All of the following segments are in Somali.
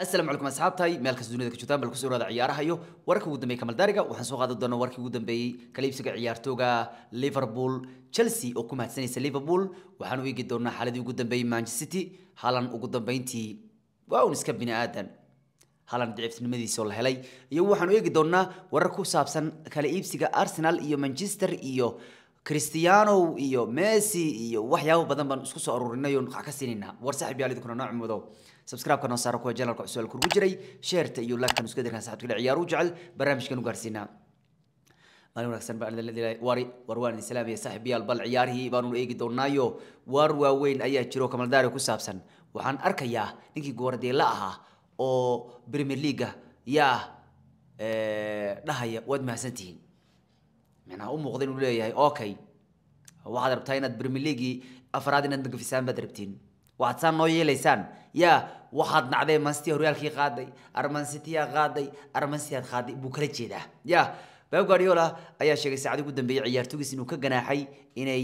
السلام عليكم أصحاب تاي مالك الدنيا ذاك شو تام بالكوس ورا ذا عيارها يو وركو قدام بي كمال دارجا وحنسو قادو دنا وركو قدام بي كليب سك عيار توجا ليفربول تشيلسي أو كم هتسني سليفربول وحنو يجي دنا حالة دي قدام بي مانشستر سيتي حالاً أو قدام بي تي واو نسكب بين آدم حالاً دعيف في المدي سول هلاي يو حنو يجي دنا وركو سابسن كليب سك أرسنال إيو مانشستر إيو كريستيانو إيو ميسي إيو وحياه بدن بنسكوس أرورينا يو نخاكسينينا ورسح بيالي دكنا نعم وذو سبسكرايب كنا صاروا كوا جلالك سؤال كرجو جري شيرت يو لايك كنا سكدر كنا ساعات كلا عيار وجعل برنامج كنا قارسينا مالو نحسن بعد الذي واري وروان السلام يا صاحبي البل عياره بانو إيج دونايو وار وين أيه شروع كمال داري كسابسن وحن أركياه نيجي جوردي لاها أو بريمير ليجا يا نهاية ود mahadsantihiin سنتين u muuqda inuu ولا okay waxaad rabtaa inaad brimiligii أفرادنا ندق في سان بدربتين waxaad noo yeelaysaan yaa waxaad nacday mansiti horyaalkii qaaday armansitia qaaday armansiad qaaday buu kala jeedaa ya bab guardiola ayaa sheegay saacadii ugu dambeeyey ciyaartoogiis inuu ka ganaaxay inay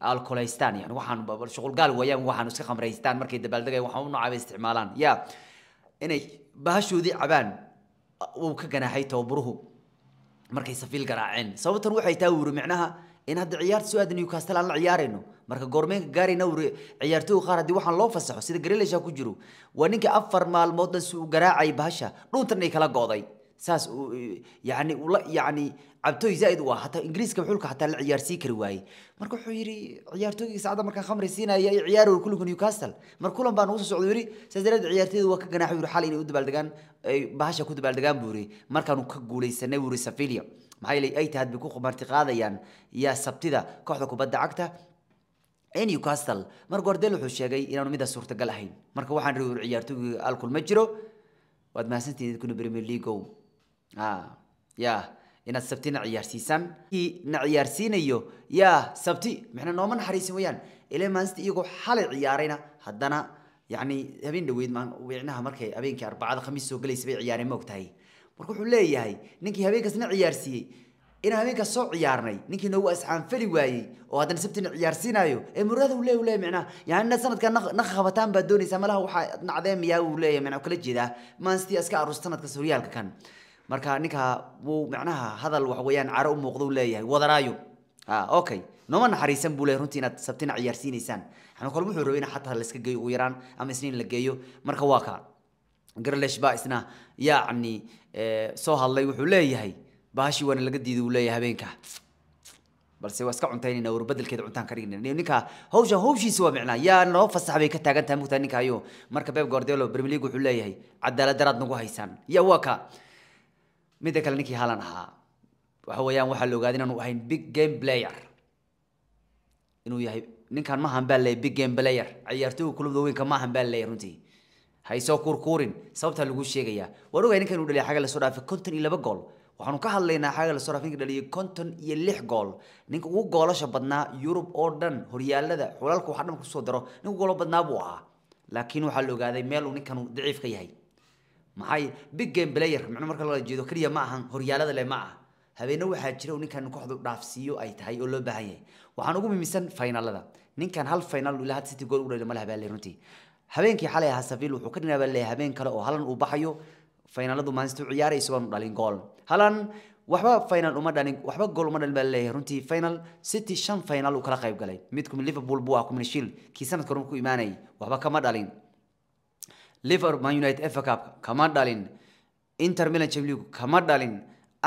alkolaystaan yani waxaan shuqulgaal weeyaan waxaan iska khamraystaan markay dabaaldegayan waxaan u noocaba isticmaalaan ya inay bahashoodii cabaan uu ka ganaaxay tababaruhu markay safiil garaaceen sababtan waxay taa wuri micnaha in hadda ciyaarta soo aada newcastle aan la ciyaarayno marka goormeenka gaarayna uu ciyaartooyga qaar hadii waxaan loo fasaxo sida Grealish ku jiro waa ninka afar maalmood uu garaacay bahasha dhuntan ay kala go'day saas yani ula yani cabtooy zaid waa hataa ingiriiska xulka hataa la ciyaarsiin kari waaye marka wuxuu yiri ciyaartooyga saacada marka khamri siinaya ay ciyaar uu kulku Newcastle mar kulan baan ugu soo socday yiri sadarad ciyaartooyda waa ka ganaaxay yiri xal inay u dabaaldegaan ay bahasha ku dabaaldegaan buuri markaanu ka guuleysanay yiri Safilia maxay ay tahay bi ku qumarti yaa sabtida kooxda kubadda cagta newcastle marka hore wuxuu sheegay inaanu midaas suurtagal ahayn marka waxaan ri ciyaartoygii alkul ma jiro waad mahadsantihin idkuna premier leagow ah, ya inaad sabtina ciyaarsiisaan na ciyaarsiinayo ya sabti maxna nooma naxariisin wayaan ilaa maalinta iyagoo xalay ciyaarayna haddana yani habeen dhaweyd micnaha markay habeenkii arbacada khamiis soo galaysay bay ciyaareen ma ogtahay marka wuxuu leeyahay ninkii habeenkaasna ciyaarsiiyey inaan habeenkaa soo ciyaarnay ninkii noogu asxaanfali waayey oo haddana sabtina ciyaarsiinayo ee muraada uu leey micnaha yani inaad sanadkaa naqa qabataan baad doonaysaa malaha waxaa nacdee miyaa uu leeyahy micnaa kala jeedaa maanstii aska aruus sanadka suryaalka kan marka ninka wuu micnaha hadal wax weeyaan caro u muuqda uu leeyahay wadaraayo ha ah, okay nooma naxariisan buu leeyahy runtii inaad sabtina ciyaarsiinaysaan xanu kale wuxuu rabay in xataa la geeyo ugu yaraan ama isniin la geeyo marka waa kaa garlesh baa isna yacni soo hadlay wuxuu leeyahay baashi waana laga diiday uu leeyahay habeenka balse waa iska cuntaynayna war bedelkeeda cuntaan ka dhigna ninka hawsha hawshiisa waa micnaa yaa noo fasax bay ka taagan tahay mugtaa ninka hayo marka beb gordelo premier wuxuu leeyahay cadaalad daraad nagu haysaan ya waa ka midda kale ninkii halan ahaa waxa weeyaan waxaa la ogaaday inaanu ahayn big game player inuu yahay ninkan ma baa leeyahay big game player ciyaartooyga kulubda weynka ma baa leeyahay runtii haysoo kurkuurin sababtaa lagu sheegayaa waan ogahay ninkan inuu dhaliya xaga lasoo dhaafay konton iyo laba gool waxaanu ka hadlaynaa xagal sarafinka dhaliyay konton iyo lix gool ninka ugu goolasha badnaa yurub oo dhan horyaalada xulalka waxaa dhan kusoo daro ninka goolo badnaa buu ahaa laakiin waxaa la ogaaday meeluu ninkanu daciif ka yahay maxay big game player micno marka lala jeedo keliya ma ahan horyaalada le ma aha habeene waxaa jira ninkan kooxdu dhaafsiiyo ay tahay oo loo baahan yahay waxaan ugu mimisan faynalada ninkan hal final ilaa had city gool u dhalay ma laha runtii habeenkii xalay ahaa safiil wuxuu ka dhinaabaa le habeen kale oo halan uu baxayo finaaladu manchester ciyaaraysa waanu dhalin gool halan waxba final uma dhalin waxba gool uma dhalin baa leeyahay runtii final city shan final uu kala qayb galay mid kuma liverpool buu ah kumina shield kii sanadka hore ku imaanayay waxba kama dhalin liverpool man united fa cup kama dhalin inter milan champions league kama dhalin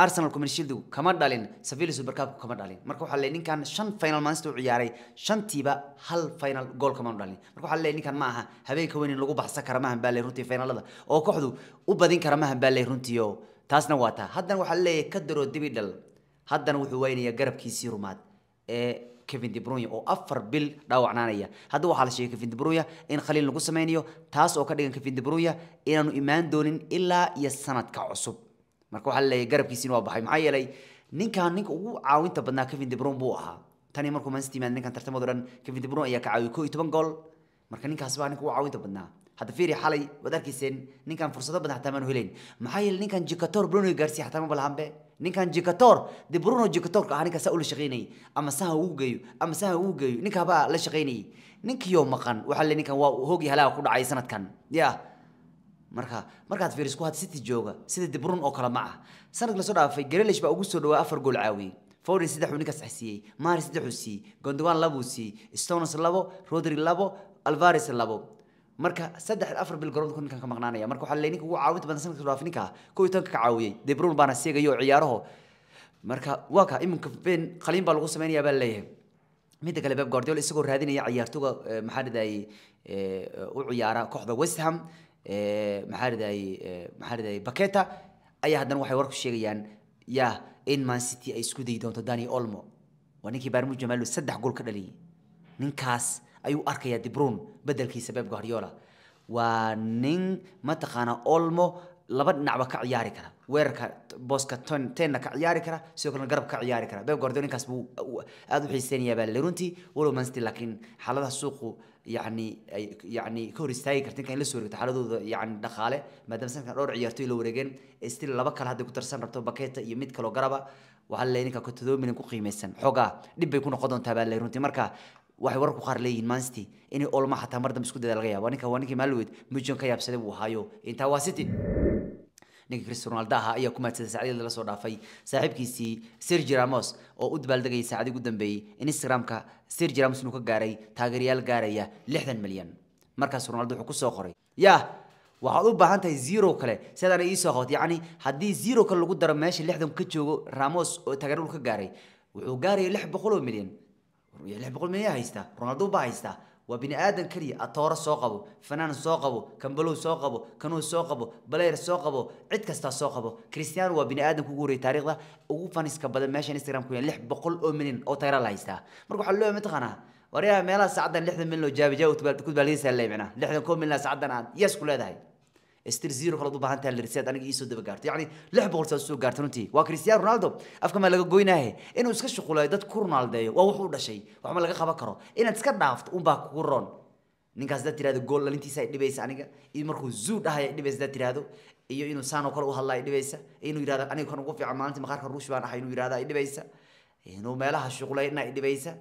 arsenalku manshildu kama dhalin sevilla supercupku kama dhalin marka waxaa leeyahay ninkan shan final maalinta ciyaaray shantiiba hal final gool kama dhalin marka waxaa leeyahay ninkan ma aha habeenka weyn in lagu baxsan kara maahan baa leeyahay runtii finalada oo kooxdu u badin kara maahan baa leeyahay runtii taasna waa taa haddana waxaa leeyahay ka daroo dibi dhal haddana wuxuu weynayaa garabkiisii rumaad ee كيفن دي بروين او افر dhaawacnaanaya hadda waxa la sheegay Kevin De in khaliil lagu sameeyo taas oo ka dhigan Kevin De inaanu iimaan doonin ilaa iyo sanadka cusub marka waxaa laleeyahay garabkiisiina waa baxay maxaa yeelay ninkan ninka ugu caawinta badnaa kevin debron buu ahaa tani markuu manchester united ninkan tartamada dhan kevin debron ayaa ka caawiyay koo iyo toban gool marka ninkaas baa ninka ugu caawinta badnaa hadda fiiri xalay waad ninkan fursado badan xataa maanu helayn maxaa yeelay ninkan jikator bruno gaarsiiya xataa ma balahanbe ninkan jikator de bruno jikatorka ahaa ninkaas u la shaqaynayay ama saha uu geeyo ama saha uu geeyo ninkaabaa la shaqaynayay ninkiyo maqan waxaa le ninkan waa hoogi halaaga ku dhacay sanadkan yah marka markaad fiiriso waa city jooga sida dibrun oo kala ma ah sanad dhaafay Grealish baa ugu soo dhawaay afar gool caawiye Foden saddex uu ninkaas xisiyay Mahrez saddex uu siiyay Gundogan labo uu siiyay Stones labo Rodri labo Alvarez labo marka saddex afar bil garoonka ninkan ka maqnaanaya marka waxa leeninka ugu caawinta badan sanadka dhaafay ninka koob tan ka caawiyay Dibrun baana seegayo ciyaaraho marka waa ka iminka Ben qaliin baa lagu sameeynaya baa leeyahay mid kale Pep Guardiola isagoo raadinaya ciyaartoyga eh, maxaa dhadayay eh, u ciyaara kooxda West maxaa ridaaye maxaa ridaaye baketa ayaa haddana waxay warku sheegayaan yah in man city ay isku dayi doonto dani olmo waa ninkii baarmuj jamaalu saddex gool ka dhaliyay ninkaas ayuu arkayaa dibruun bedelkiisa beb guardiola waa nin mataqaana olmo laba dhinacba ka ciyaari kara weerarka booska tenna ka ciyaari kara sidoo kalena garab ka ciyaari kara beb guardiola ninkaas buu aada u xiiseynayaa baa la runtii walow man city laakiin xaaladaha suuqu yani ay yani ka hor istaagi karta inkaan la soo wareegto xaaladooda yani dhaqaale maadaama sanadkan dhowr ciyaartoy la wareegeen stil laba kale hadday ku darsan rabto baketa iyo mid kaloo garaba waxaa leeyahay ninka kotodoo milyan ku qiimaysan xoogaa dhib bay ku noqon doontaa baa leeyahay runtii marka waxay wararku qaar leeyihiin maansiti inay olma xataa mar dambe isku dadaa laga yaabo ninka waa ninkii maalweed mujon ka yaabsaday buu ahaayo intaa waa city ninka cristiano ronaldo ahaa ayaa ku mahadsaday saacadii lala soo dhaafay saaxiibkiisii sergi ramos oo u dabaaldegayay saacadii ugu dambeeyey instagramka sergi ramos inuu ka gaaray taageerayaal gaaraya lixdan milyan markaas ronaldo wuxuu kusoo qoray yah waxaad u baahan tahay zero kale sidaana iisoo qabto yacni haddii zero kale lagu daro meesha lixdan ka joogo ramos oo taageero dhul ka gaaray wuxuu gaaraya lix boqol oo milyan lix boqol milyan haysta ronaldo baa haystaa waa bini aadan keliya atooro soo qabo fanaan soo qabo kambalow soo qabo kanuu soo qabo baleyr soo qabo cid kastaa soo qabo cristiano waa bini aadanka ugu horreeyay taariikhda ugu faniska badan meesha instagram ku lix boqol oo milyan oo tayra la haystaa marka waxaa loo mataqaanaa waryaha meelaha sacdan lixdan milyan oo jaabijaawtubaalkubalisa leebcina lixdan koo milyan sacdan aad yes ku leedahay ستير زيرو خلاص بحان تهل رسالة أنا جيسو دب قارت يعني لح بقول ساسو قارت نتي وكريستيانو رونالدو أفكار ما لقى جوينا هي إنه إسكت شغل هيدا تكون رونالدو وهو ده شيء وعمل لقى خبكره إنه إسكت ضعفت وباك كورون ninkaas da tirahdo gool lalintiisa ay dhibaysa aniga iyo markuu zuu dhahaya dhibaysa da tirahdo iyo inuu saanoo kale u hadla ay dhibaysa inuu yidhahdo aniga kan ugu fiican maalinta maqaarka ruush baan ahay inuu yidhahdo ay dhibaysa inuu meelaha shuqlayna ay dhibaysa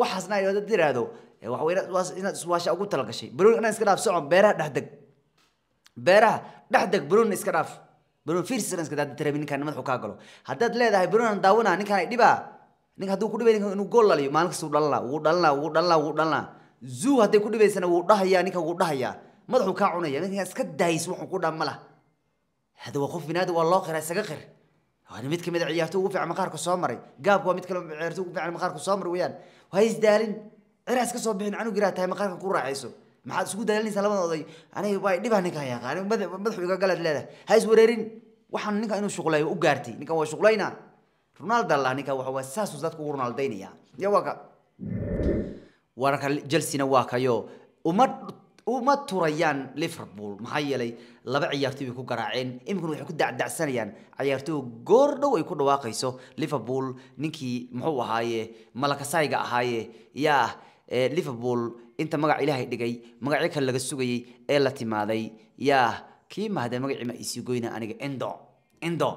waxaasna ay da tirahdo waxa inaad iswaasha ugu talagashay baroon inaan iska dhaaf socon beeraha dhexdeg beeraha dhexdeg banuun iska dhaaf banuun fiirsan iska daad leedahay banuunan daawina ninkan ay dhibaa ninka hadduu inuu gool laliyo maalin wuu dhalanaa wuu dhalanaa wuu dhalanaa wuu hadday ku dhibaysana wuu dhahayaa ninka wuu dhahayaa madaxu kaa cunaya ninka iska daayis wuxuu ku dhaa ma hada waa qof binaadi waa loo qiraa isaga qir waana mid kamid a ugu fiican maqaarka soo maray gaabku waa mid kale ciyaarto ugu fiican maqaarka soo maray weeyaan waa isdaalin ciraa iska soo bixin canug iraa tahay maqaarka ku raacayso maxaad isugu daalinaysaa labadan oday aniga dhibaa ah ninka yaqaan madaxuga galad leedahay ha iswareerin waxaan ninka inuu shuqleeyo u gaartay ninkan waa shuqlayna ronaldo allah ninka waxa waa saasuu dadka ugu ronaldaynaya ya wararka jelsina waa kayo uma uma turayaan liverpool maxaa yeelay laba ciyaartoy bay ku garaaceen iminkuna waxay ku dacdacsanayaan ciyaartoy goor dhow ay ku dhawaaqayso liverpool ninkii muxuu ahaaye malakasayga ahaaye yaa ليفربول انت magac ilaahay dhigay magacyo kale laga sugayay ee la timaaday yaa kii mahada magacii ma isii goyna aniga endo endo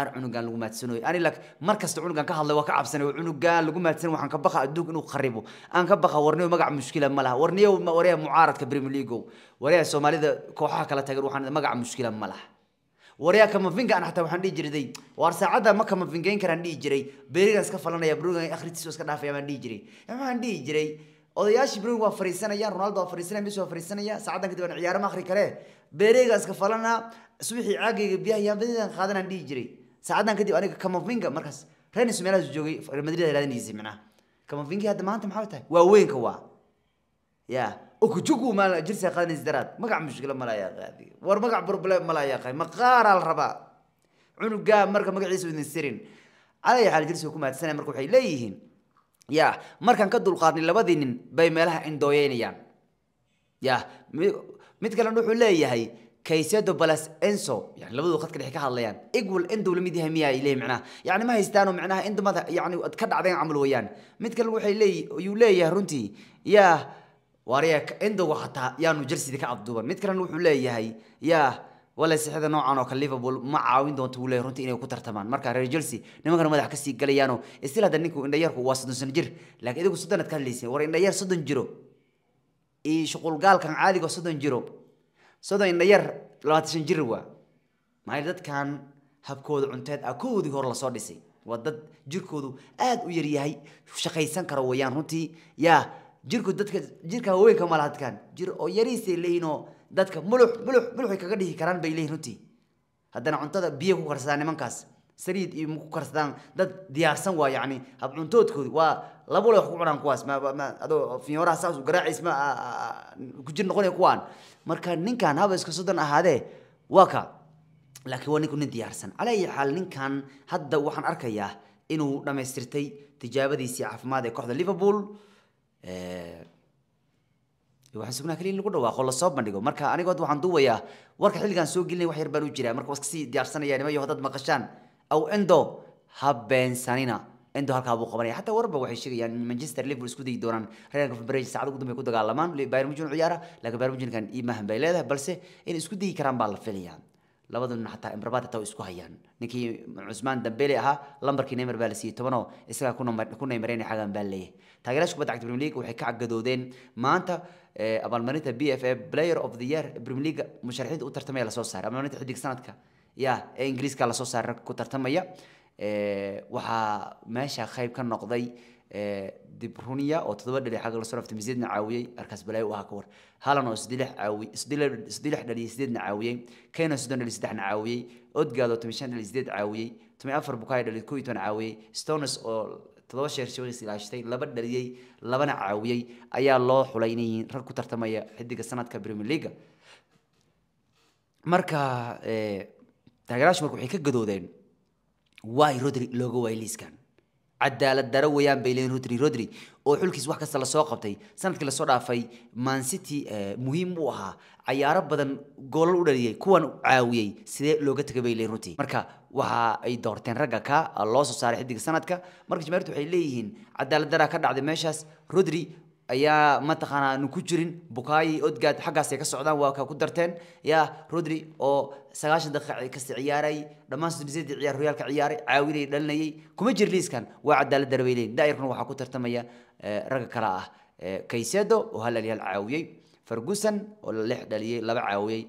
ar cunugan lagu maadsanoy ani lak mar kasta cunugan ka hadlay waa ka cabsanay cunugan lagu maadsan waxaan ka baqa adduunka inuu kharibo aan ka baqa warniyo magac mushkila ma laha warniyo waraya mucaaradka premier league waraya soomaalida kooxaha kala tagan waxaan magac mushkila ma laha waryaa kamafinkaan ataa waaan dhihi jirday waar saacadda ma kamafingeyn karaan dhihi jiray berigan iska falanaya brugan akhristiisu iska dhaafaya baan dhihi jiray waxaan dhihi jiray odayaashii brugan waa fariisanayaan ronaldo waa fariisanaya messi waa fariisanaya saacaddan kadib aan ciyaaro ma akhri karee berigan iska falana subaxii caagayga biyaha yaan badidan qaadanaan dhihi jiray saacaddan kadib aniga kamafinga markaas renis meelahaasu joogay madrid raadinaysa micnaha kamafingi hadda maanta maxaa tahay waa waa ya ukujugu ma jirsa qaadanays daraad magac mushkilo mala ayaa qaadi war magac problem mala ayaa qaadi maqaaraa la rabaa cunugaa marka magaciisa idin sirin calay xaal jirsi ku mahadsanaya marka waxay leeyihiin ya markaan ka dulqaadnay labadii nin bay meelaha indooyeynayaan ya mid kalena wuxuu leeyahay kaysedo balas enso yani labadu khadka dhexe ka hadlayaan equal endow la mid yahay miyaa ileh macnaha yani ma haystaano macnaha indumada yani ad ka dhacdeen camal weeyaan mid kale waxay leey ayuu leeyahay runtii yaa endogo yaanu jersida ka cadduuban mid kalena wuxuu leeyahay yaa wale sixida noocan oo kale liverpool ma caawin doonto buu leeyahay runtii inay ku tartamaan marka reer jelsea nimankana madax kasii galayaanoo istil hadda ninku indhayarku waa soddon sano jir laakiin idigu soddonad ka hadlaysay war indhayar soddon jiro iyo shuqulgaalkan caadiga soddon jiro soddon indhayar labaatan jir waa maxaa dadkan habkooda cunteed ah koodii hore lasoo dhisay waa dad jirkoodu aada u yaryahay shaqaysan karo weeyaan runtii yaa jirku dadka jirka haweenka malahadkaan jir oo yariisay leeyihinoo dadka mulux mulux muluxay kaga dhihi karaan bay leeyihin runtii haddana cuntada biyo ku karsadaan nimankaas saliid iyo ku karsadaan dad diyaarsan waa yacni hab cuntoodkoodi waa labo wax ku cunaan kuwaas ma adoo saas u garaacays ma ku jir noqonaya kuwaan marka ninkan haba iska soddon ahaadee waa ka laakiin waa ninku nin diyaarsan cala xaal ninkan hadda waxaan arkayaa inuu dhammaystirtay tijaabadiisii caafimaad ee kooxda liverpool waxaan sugnaakali in lagu dhawaaqo lasoo bandhigo marka anigood waxaan duubayaa warka xilligaan soo gelinay wax yar baan u jiraa marka waa iskasii diyaarsanaya nima yaho dad maqashaan aw endo ha beensanina endo halkaa buu qabanaya xataa warba waxay sheegayaan manchester liverpool isku dayi doonaan reerka febreer saacad ugu dambe ku dagaalamaan bayern munchen ciyaara laakiin bayern munchenkan iimahan bay leedahay balse inay isku dayi karaan baa la filayaa labaduna xataa imrabaad xataa way isku hayaan ninkii cusmaan dambeele ahaa lambarkii neymar baa la siiyey tobanoo isagaa ku neymareynay xagan baa leeyahay taageerayaasha kubadda cagta premier league waxay ka cagadoodeen maanta abaalmarinta b f a player of the year premier league musharaxiinta u tartamaya lasoo saaray abaalmarinta xidig sanadka ya ee ingiriiska lasoo saaray rag ku tartamaya waxaa meesha qayb ka noqday dib runiya oo toddoba dhinac xagga la soo dhaftay masiidna caawiyey arkaas balaayo u ahaa ka war halan oo isdilix caawi isdilix dhaliyay sideedna caawiyey kayno soddon dhaliy saddexna caawiyey odgaad oo tomishan dhaliy sideed caawiyey tomi afar bukaay dhaliy kow iyo toban caawiyey stones oo toddoba sheer shaqiis ilaashatay laba dhaliyey labana caawiyey ayaa loo xulay inay yihiin rag ku tartamaya xiddiga sanadka premier leaga marka taageeraashu marka waxay ka gadoodeen waay rodri looga waayay liiskan cadaalad daro weeyaan bay leeyihin rodri rodri oo xulkiis wax kasta lasoo qabtay sanadkii lasoo dhaafay mancity eh, muhiim u ahaa cayaaro badan goolal u dhaliyay kuwan caawiyey sidee looga tegay bay leeyihin runtii marka waxa ay doorteen ragga ka loo soo saaray xiddiga sanadka marka jamaairtu waxay leeyihiin cadaalad daraa ka dhacday meeshaas rodri ayaa mataqaana aanu ku jirin bukayi odgad xaggaasay ka socdaan waa ka ku darteen ya rodri oo sagaashan daqiiqa ciyaaray dhammaan sudisada ciyaarhoyaalka ciyaaray caawinay dhalinayay kuma jir liiskan waa cadaalad darbay leeyin waxaa ku tartamaya eh, ragga kale ah kaysedo eh, oo hal alyaal caawiyey ferguson oo lix dhaliyey laba caawiyey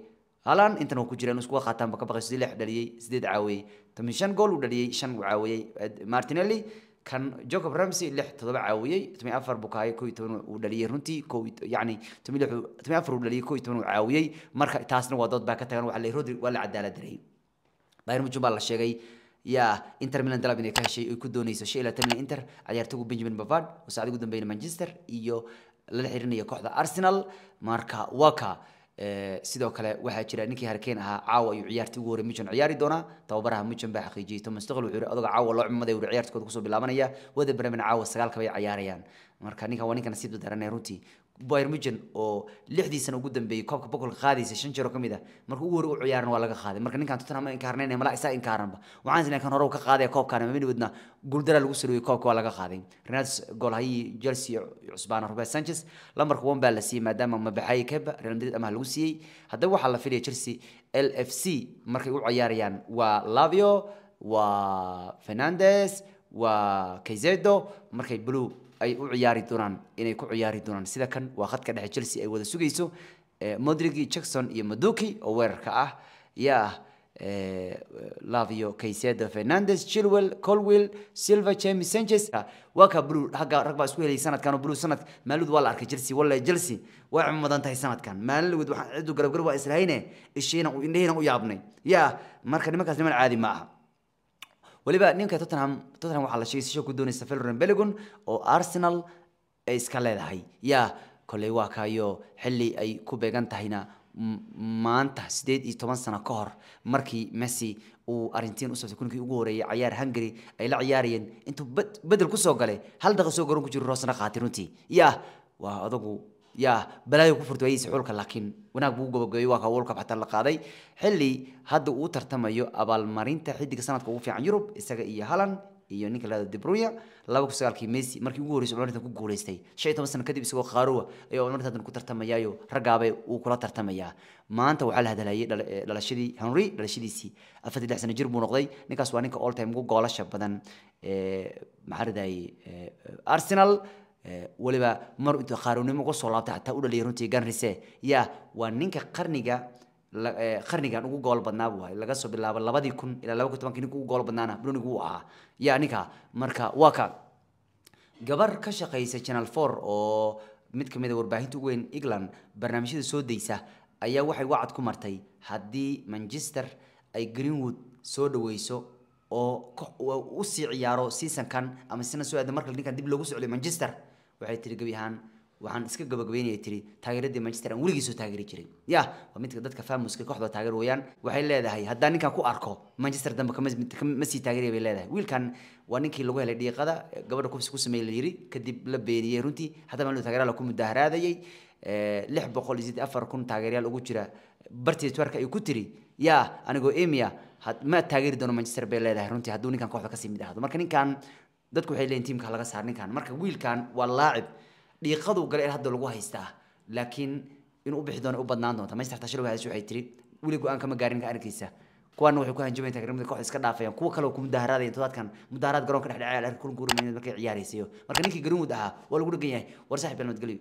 halan intan waa ku jiraan iskuga qaataan ba ka baqay sidii lix dhaliyey sideed caawiyey toban shan gool uu dhaliyey shan uu caawiyey martinelli كان جوكوب رمسي اللي حتى تضبع عاويي تمي أفر بكاي كوي تونو ودالي رنتي كوي يعني تمي لحو تمي أفر ودالي كوي تونو عاويي مركا تاسنا وضد باكا تغن وعلى رودري ولا عدالة دري بايرن مجوب الله شيغي يا انتر ميلان دلاب اني دوني سو شيء لا تمني انتر عيارتو بنجامين بافارد وساعد قدام بين مانشستر ايو lala xirinaya kooxda ارسنال marka waa sidoo kale waxaa jira ninkii harkeen ahaa caawa ayuu ciyaartii ugu horey mujan ciyaari doonaa tababaraha mujan baa xaqiijiyey thomas tuchel wuxuu yidhi adoga caawa loo cimada wuri ciyaartooda kusoo bilaabanaya wada weatherbremina caawa sagaalkabay cayaarayaan marka ninkan waa ninka nasiibta daranee runtii باير ميونخ oo 6dii sano ugu dambeeyay koobka boqolka qaadaysa shan jiro kamid ah markuu ugu hore u ciyaarna waa laga qaaday marka ninkan Tottenham in kaarneen ma la isaa in kaaranba waxaan sinaa kan hore ka qaaday koobkan ma midna guuldara lagu soo riyay koobka waa laga qaaday Renato gool hayi Chelsea Usbana Roberto Sanchez lamarka wan baa la siiyay maadaama ma baxay ka Real Madrid ama lagu siiyay hadda waxa la filayay Chelsea LFC markay u ciyaarayaan waa Lavio waa Fernandes waa Caicedo markay blue أي عياري دونان إني كو عياري دونان سيدا كان واخد كده تشيلسي أي وده سوقيسو مودريجي جاكسون يا مدوكي أو ويركا يا لافيو كيسيدو فرنانديز تشيلويل كولويل سيلفا تشيمي سانشيز وكا برو حقا رقبا اسكو هلي سنة كانو برو سنة مالود ولا اركي جلسي ولا جلسي وعم مدان تاي سنة كان مالود وحا عدو قرب garab waa israayne isheena ويابني يا مركا نمكاس ya عادي معها weliba ninka tottenham tottenham waxaa la heshiisho ku doonaysa Valerian Balogun oo Arsenal ay iska leedahay ya kolay waa kaayo xilli ay ku beegan tahayna maanta sideed iyo toban sano ka hor markii messi uu arrintiin u sabtay kunkii ugu horeeyay ciyaar hungary ay la ciyaarayeen intuu bedel ku soo galay hal daqiiqo soo garoon ku jiro roosna qaati runtii ya waa adagu يا بلاي كفرت ويس عولك لكن وناك بوجو بجوي واقع حتى القاضي حلي هذا أوتر تما يو أبل مارين تحديك سنة كوفي عن يوروب استجى إيه هلا إيه نيك لا دبرويا لا بوك سؤال كي ميسي مارك يقول ريس تكون قول يستي شيء تبى سنة بسوا خاروة أيوة عمرنا تدن كوتر تما يايو رجابة وكلا تر تما يا ما أنت وعلى هذا لاي لا لا شدي هنري لا شدي سي أفتح ده سنة جربوا نيك سواني كأول تيم كو جالش بدن آه، محرداي آه، أرسنال Eh, weliba mar intuu qaaruunnimo uga soo laabtay xataa u dhaliyay runtii ganrise ya waa ninka qarniga eh, qarnigan ugu gool badnaa waay laga soo bilaabo labadii kun ilaa laba kun tobanki ninka ugu gool badnaana brunigu uu ahaa ya ninka marka waa ka gabar ka shaqaysa channel four oo mid ka mid ah warbaahinta ugu weyn england barnaamijyada soo daysa ayaa waxay wacad ku martay haddii manchester ay greenwood soo dhaweyso oo u sii ciyaaro seasonkan ama sina soo aada markale ninkan dib loogu socday manchester waxay tiri gebi ahaan waxaan iska gabagabeynaya tiri taageeradii manchester aan weligiisoo taageeri jiray ya waa midka dadka famuska kooxda taageer weeyaan waxay leedahay haddaan ninkan ku arko manchester dambe kama sii taageeraya bay leedahay wiilkan waa ninkii lagu helay dhiiqada gabadha kufis ku sameeyey la yiri kadib la beeniyey runtii haddaba lu taageerayaal ku mudaharaadayay lix boqol iyo afar kun taageerayaal ugu jira bartii twerka ay ku tiri ya anigoo emia ma taageeri doono manchester bay leedahay runtii hadduu ninkan kooxda kasii mid ahdo marka ninkan dadku waxay leeyiin tiimka laga saar ninkan marka wiilkan waa laacib dhiiqaduu galay hadda lagu haystaa laakiin inuu u bixi doono u badnaan doonta maystarta shil wahays waxay tiri weli go-aan kama gaarin ka arkiisa kuwana waxay ku hanjamayeen taageerada koox iska dhaafayaan kuwa kale oo ku mudaaharaadaya dadkan mudaharaad garoonka dhex dhacay al kulan guurmay markay ciyaaraysayo marka ninkii garoonwood ahaa waa lagu dhagan yahay war saaxib galmad geliyo